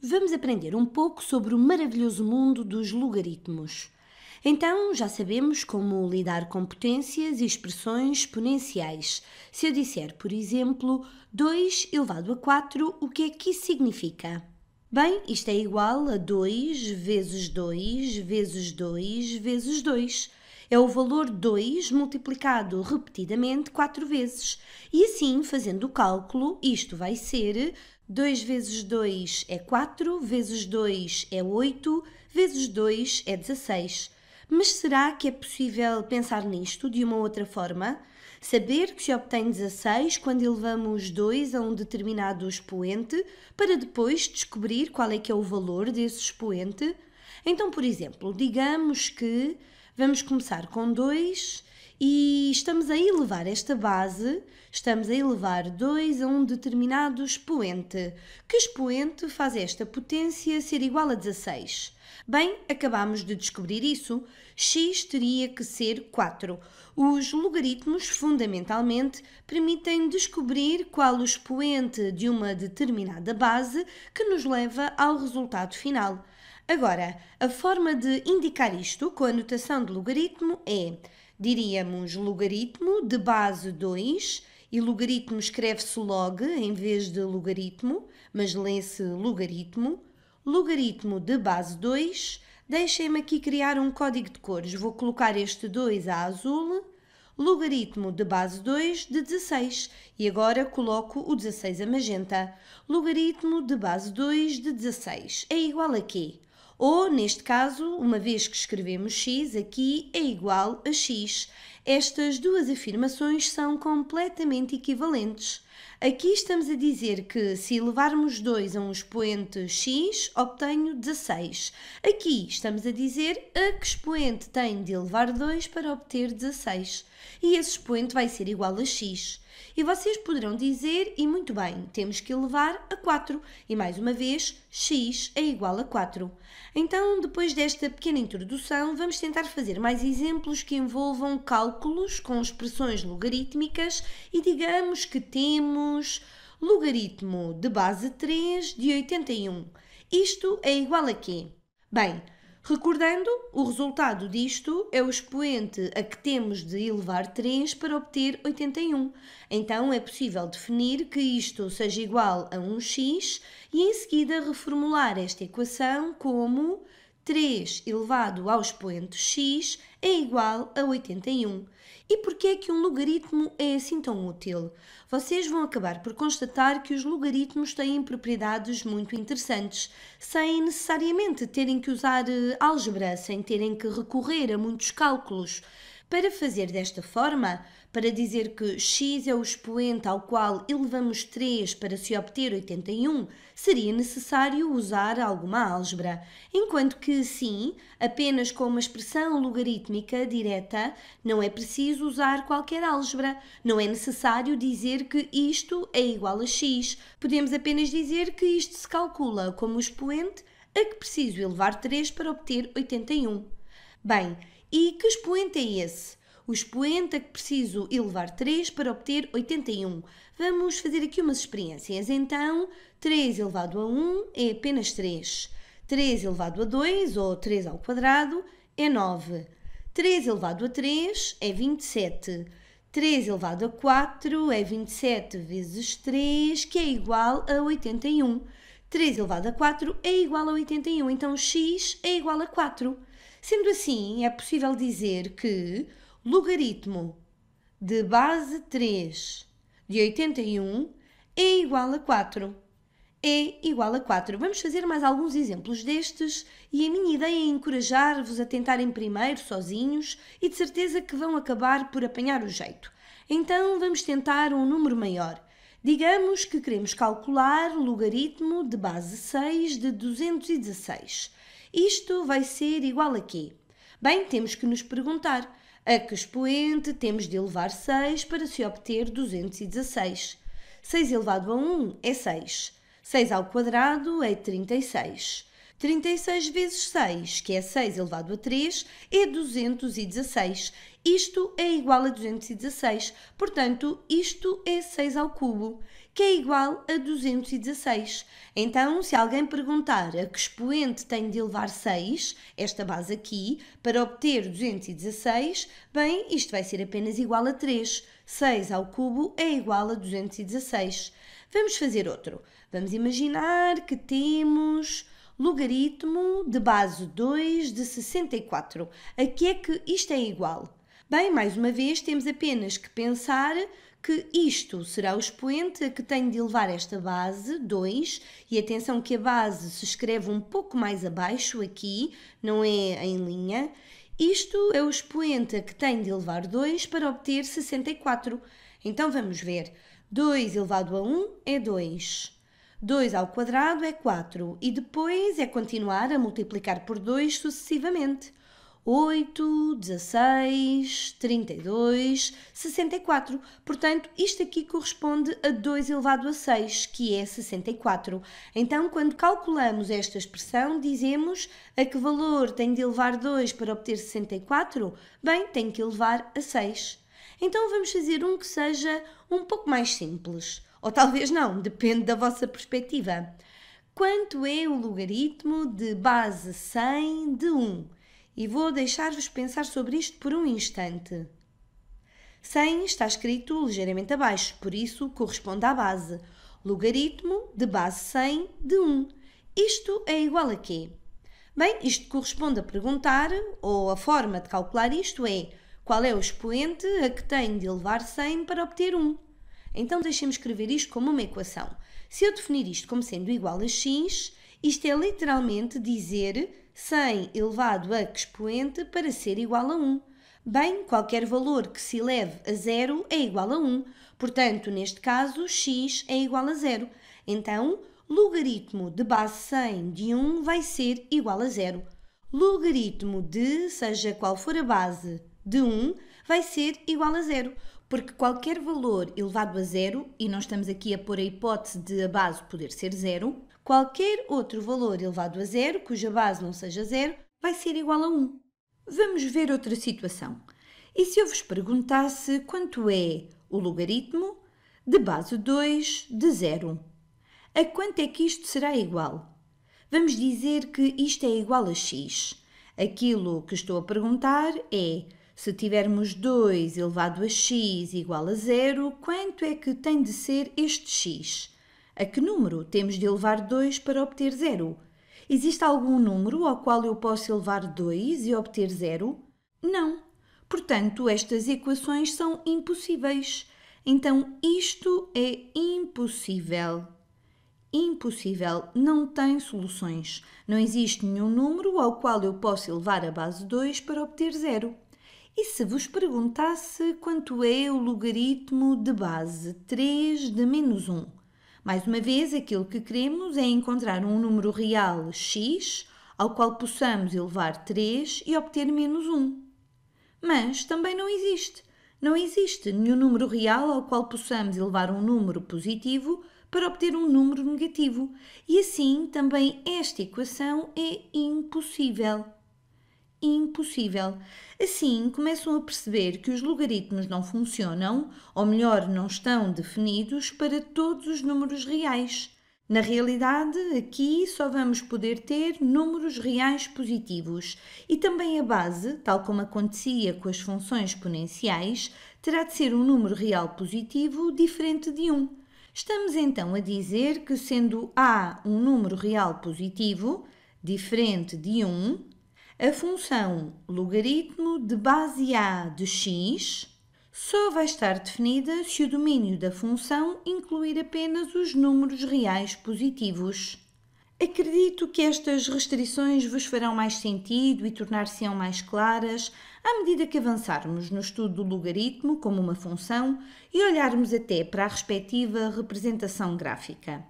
Vamos aprender um pouco sobre o maravilhoso mundo dos logaritmos. Então, já sabemos como lidar com potências e expressões exponenciais. Se eu disser, por exemplo, 2 elevado a 4, o que é que isso significa? Bem, isto é igual a 2 vezes 2 vezes 2 vezes 2. É o valor 2 multiplicado repetidamente 4 vezes. E assim, fazendo o cálculo, isto vai ser 2 vezes 2 é 4, vezes 2 é 8, vezes 2 é 16. Mas será que é possível pensar nisto de uma outra forma? Saber que se obtém 16 quando elevamos 2 a um determinado expoente, para depois descobrir qual é que é o valor desse expoente? Então, por exemplo, digamos que vamos começar com 2 e estamos a elevar esta base, estamos a elevar 2 a um determinado expoente. Que expoente faz esta potência ser igual a 16? Bem, acabamos de descobrir isso. x teria que ser 4. Os logaritmos, fundamentalmente, permitem descobrir qual o expoente de uma determinada base que nos leva ao resultado final. Agora, a forma de indicar isto com a notação de logaritmo é diríamos logaritmo de base 2 e logaritmo escreve-se log em vez de logaritmo, mas lê-se logaritmo. Logaritmo de base 2, deixem-me aqui criar um código de cores, vou colocar este 2 a azul, logaritmo de base 2 de 16 e agora coloco o 16 a magenta. Logaritmo de base 2 de 16 é igual a quê? Ou, neste caso, uma vez que escrevemos x aqui é igual a x. Estas duas afirmações são completamente equivalentes. Aqui estamos a dizer que se elevarmos 2 a um expoente x, obtenho 16. Aqui estamos a dizer a que expoente tenho de elevar 2 para obter 16. E esse expoente vai ser igual a x. E vocês poderão dizer, e muito bem, temos que elevar a 4, e mais uma vez, x é igual a 4. Então, depois desta pequena introdução, vamos tentar fazer mais exemplos que envolvam cálculos com expressões logarítmicas e digamos que temos logaritmo de base 3 de 81. Isto é igual a quê? Bem, Recordando, o resultado disto é o expoente a que temos de elevar 3 para obter 81. Então é possível definir que isto seja igual a 1x e em seguida reformular esta equação como 3 elevado ao expoente x é igual a 81. E porquê é que um logaritmo é assim tão útil? Vocês vão acabar por constatar que os logaritmos têm propriedades muito interessantes, sem necessariamente terem que usar eh, álgebra, sem terem que recorrer a muitos cálculos. Para fazer desta forma, para dizer que x é o expoente ao qual elevamos 3 para se obter 81, seria necessário usar alguma álgebra, enquanto que, sim, apenas com uma expressão logarítmica direta, não é preciso usar qualquer álgebra, não é necessário dizer que isto é igual a x, podemos apenas dizer que isto se calcula como o expoente a que preciso elevar 3 para obter 81. Bem, e que expoente é esse? O expoente é que preciso elevar 3 para obter 81. Vamos fazer aqui umas experiências. Então, 3 elevado a 1 é apenas 3. 3 elevado a 2, ou 3 ao quadrado, é 9. 3 elevado a 3 é 27. 3 elevado a 4 é 27 vezes 3, que é igual a 81. 3 elevado a 4 é igual a 81, então x é igual a 4. Sendo assim, é possível dizer que logaritmo de base 3 de 81 é igual a 4. É igual a 4. Vamos fazer mais alguns exemplos destes e a minha ideia é encorajar-vos a tentarem primeiro sozinhos e de certeza que vão acabar por apanhar o jeito. Então vamos tentar um número maior. Digamos que queremos calcular logaritmo de base 6 de 216. Isto vai ser igual a quê? Bem, temos que nos perguntar a que expoente temos de elevar 6 para se obter 216. 6 elevado a 1 é 6. 6 ao quadrado é 36. 36 vezes 6, que é 6 elevado a 3, é 216. Isto é igual a 216, portanto, isto é 6 ao cubo que é igual a 216. Então, se alguém perguntar a que expoente tem de elevar 6, esta base aqui, para obter 216, bem, isto vai ser apenas igual a 3. 6 ao cubo é igual a 216. Vamos fazer outro. Vamos imaginar que temos logaritmo de base 2 de 64. A que é que isto é igual? Bem, mais uma vez, temos apenas que pensar que isto será o expoente a que tenho de elevar esta base, 2, e atenção que a base se escreve um pouco mais abaixo aqui, não é em linha. Isto é o expoente a que tenho de elevar 2 para obter 64. Então vamos ver. 2 elevado a 1 é 2. 2 ao quadrado é 4 e depois é continuar a multiplicar por 2 sucessivamente. 8, 16, 32, 64. Portanto, isto aqui corresponde a 2 elevado a 6, que é 64. Então, quando calculamos esta expressão, dizemos a que valor tem de elevar 2 para obter 64? Bem, tem que elevar a 6. Então, vamos fazer um que seja um pouco mais simples. Ou talvez não, depende da vossa perspectiva. Quanto é o logaritmo de base 100 de 1? e vou deixar-vos pensar sobre isto por um instante. 100 está escrito ligeiramente abaixo, por isso corresponde à base. Logaritmo de base 100 de 1. Isto é igual a quê? Bem, isto corresponde a perguntar, ou a forma de calcular isto é qual é o expoente a que tenho de elevar 100 para obter 1. Então deixemos escrever isto como uma equação. Se eu definir isto como sendo igual a x, isto é literalmente dizer 100 elevado a expoente para ser igual a 1. Bem, qualquer valor que se eleve a zero é igual a 1, portanto, neste caso, x é igual a zero. Então, logaritmo de base 100 de 1 vai ser igual a zero. Logaritmo de, seja qual for a base de 1, vai ser igual a zero, porque qualquer valor elevado a zero, e nós estamos aqui a pôr a hipótese de a base poder ser zero, Qualquer outro valor elevado a zero, cuja base não seja zero, vai ser igual a 1. Vamos ver outra situação. E se eu vos perguntasse quanto é o logaritmo de base 2 de zero? A quanto é que isto será igual? Vamos dizer que isto é igual a x. Aquilo que estou a perguntar é: se tivermos 2 elevado a x igual a zero, quanto é que tem de ser este x? A que número temos de elevar 2 para obter 0? Existe algum número ao qual eu posso elevar 2 e obter 0? Não. Portanto, estas equações são impossíveis. Então, isto é impossível. Impossível, não tem soluções. Não existe nenhum número ao qual eu posso elevar a base 2 para obter 0. E se vos perguntasse quanto é o logaritmo de base 3 de menos 1? Mais uma vez, aquilo que queremos é encontrar um número real x ao qual possamos elevar 3 e obter menos 1. Mas também não existe. Não existe nenhum número real ao qual possamos elevar um número positivo para obter um número negativo, e assim também esta equação é impossível impossível. Assim, começam a perceber que os logaritmos não funcionam, ou melhor, não estão definidos para todos os números reais. Na realidade, aqui só vamos poder ter números reais positivos e também a base, tal como acontecia com as funções exponenciais, terá de ser um número real positivo diferente de 1. Estamos então a dizer que, sendo A um número real positivo, diferente de 1, a função logaritmo de base a de x só vai estar definida se o domínio da função incluir apenas os números reais positivos. Acredito que estas restrições vos farão mais sentido e tornar-se-ão mais claras à medida que avançarmos no estudo do logaritmo como uma função e olharmos até para a respectiva representação gráfica.